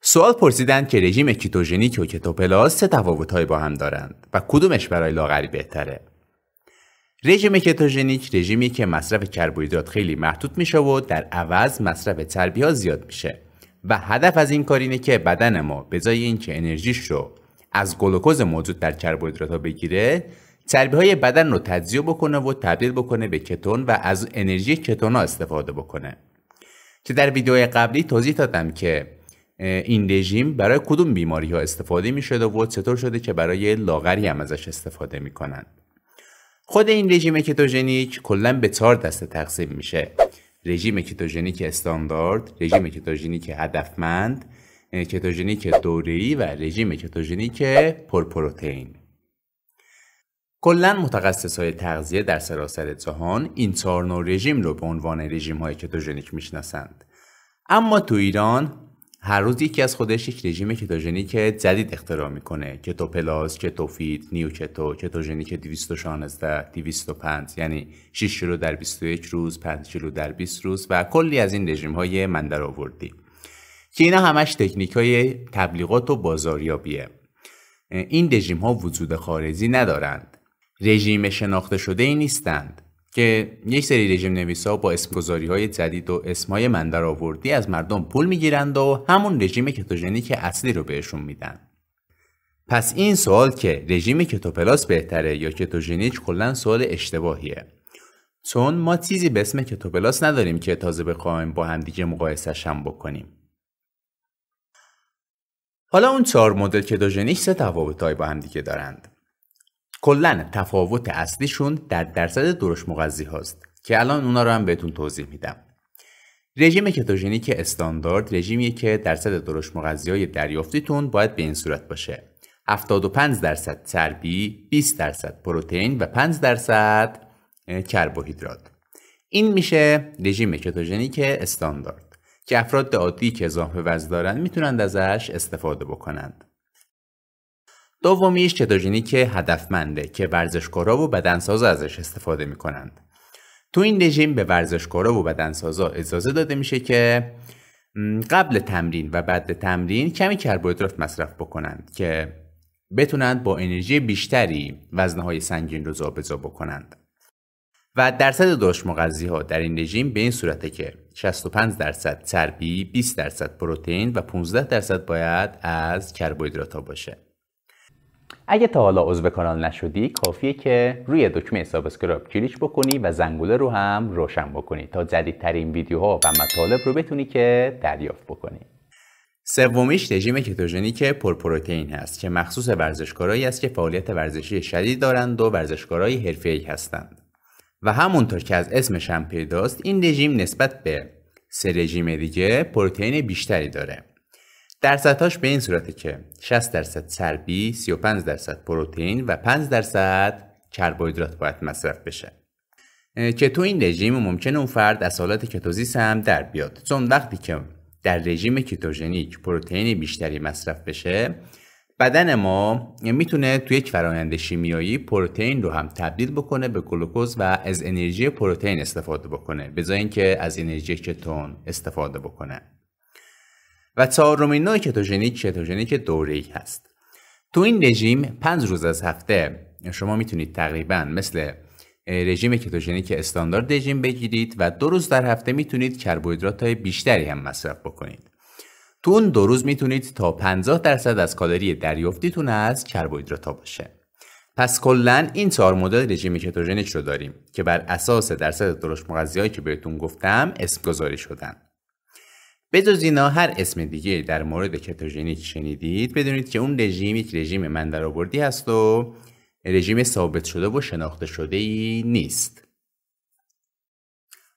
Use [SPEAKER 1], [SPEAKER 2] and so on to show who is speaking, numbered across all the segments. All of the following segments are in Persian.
[SPEAKER 1] سوال پرسیدند که رژیم کیتوژنیک و کتوپلاس چه تفاوتهایی با هم دارند و کدومش برای لاغری بهتره رژیم کتوژنیک رژیمی که مصرف کربوهیدرات خیلی محدود میشه و در عوض مصرف ها زیاد میشه و هدف از این کار اینه که بدن ما به جای اینکه انرژیش رو از گلوکوز موجود در کربوهیدرات ها بگیره چربی های بدن رو تجزیه بکنه و تبدیل بکنه به کتون و از انرژی کتون ها استفاده بکنه که در ویدیو قبلی توضیح دادم که این رژیم برای کدوم بیماری ها استفاده می شده و چطور شده که برای لاغری هم ازش استفاده می کنند. خود این رژیم کتوژنیک کلا به چهار دسته تقسیم میشه رژیم کتوژنیک استاندارد رژیم کتوژنیک هدفمند کتوژنیک دوره‌ای و رژیم کتوژنیک پرپروتئین کلا متخصص های تغذیه در سراسر جهان این چهار نوع رژیم رو به عنوان رژیم های کتوژنیک میشناسند اما تو ایران هر روز یکی از خودش یک رژیم کتوژنیک جدید اختراع میکنه کتو پلاس، کتو فیت، نیو کتو، کتوژنیک 216 205 یعنی 6 کیلو در 21 روز، 5 کیلو در 20 روز و کلی از این رژیم های من در آوردی که اینا همش تکنیک های تبلیغات و بازاریابیه این رژیم ها وجود خارجی ندارند رژیم شناخته شده ای نیستند که یک سری رژیم نویسا با اسمگذاری های جدید و اسمای مندرآوردی از مردم پول میگیرند و همون رژیم کتوژنیک اصلی رو بهشون میدن پس این سوال که رژیم کتوپلاس بهتره یا کتوژنیک کلا سوال اشتباهیه چون ما چیزی به اسم کتوپلاس نداریم که تازه بخوایم با همدیگه مقایسش هم بکنیم حالا اون چهار مدل کتوژنیک سه تفاوتهایی با همدیگه دارند کلا تفاوت اصلیشون در درصد درش مغزی هاست که الان اونا رو هم بهتون توضیح میدم رژیم کتوژنیک استاندارد رژیمی که درصد درش مغزی های دریافتیتون باید به این صورت باشه 75 درصد چربی 20 درصد پروتئین و 5 درصد کربوهیدرات این میشه رژیم کتوژنیک استاندارد که افراد عادی که اضافه وزن دارن میتونند ازش استفاده بکنند دومیش که هدفمنده که ورزشکارا و بدنسازا ازش استفاده میکنند تو این رژیم به ورزشکارا و بدنسازا اجازه داده میشه که قبل تمرین و بعد تمرین کمی کربوهیدرات مصرف بکنند که بتونند با انرژی بیشتری وزنهای سنگین رو جابجا بکنند و درصد داشت مغزی ها در این رژیم به این صورته که 65 درصد چربی، 20 درصد پروتئین و 15 درصد باید از کربوهیدرات باشه. اگه تا حالا عضو کانال نشدی کافیه که روی دکمه سابسکرایب کلیک بکنی و زنگوله رو هم روشن بکنی تا جدیدترین ویدیوها و مطالب رو بتونی که دریافت بکنی سومیش رژیم کتوژنیک پرپروتئین هست که مخصوص ورزشکارایی است که فعالیت ورزشی شدید دارند و ورزشکارای حرفه‌ای هستند و همونطور که از اسمش هم پیداست این رژیم نسبت به سه رژیم دیگه پروتئین بیشتری داره درصدهاش به این صورته که 60 درصد چربی، 35 درصد پروتئین و 5 درصد کربوهیدرات باید مصرف بشه. که تو این رژیم ممکنه اون فرد از حالت کتوزیس هم در بیاد چون وقتی که در رژیم کتوژنیک پروتئین بیشتری مصرف بشه بدن ما میتونه توی یک فرایند شیمیایی پروتئین رو هم تبدیل بکنه به گلوکوز و از انرژی پروتئین استفاده بکنه به جای اینکه از انرژی کتون استفاده بکنه و چهارمین نوع کتوژنیک کتوژنیک ای هست تو این رژیم پنج روز از هفته شما میتونید تقریبا مثل رژیم کتوژنیک استاندارد رژیم بگیرید و دو روز در هفته میتونید کربوهیدرات های بیشتری هم مصرف بکنید تو اون دو روز میتونید تا 50 درصد از کالری دریافتیتون از کربوهیدرات ها باشه پس کلا این چهار مدل رژیم کتوژنیک رو داریم که بر اساس درصد درشت مغذی که بهتون گفتم اسم گذاری شدن جز اینا هر اسم دیگه در مورد کتوژنیک شنیدید بدونید که اون رژیم یک رژیم آوردی هست و رژیم ثابت شده و شناخته شده ای نیست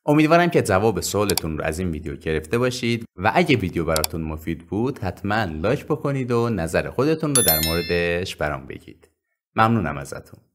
[SPEAKER 1] امیدوارم که جواب سوالتون رو از این ویدیو گرفته باشید و اگه ویدیو براتون مفید بود حتما لایک بکنید و نظر خودتون رو در موردش برام بگید ممنونم ازتون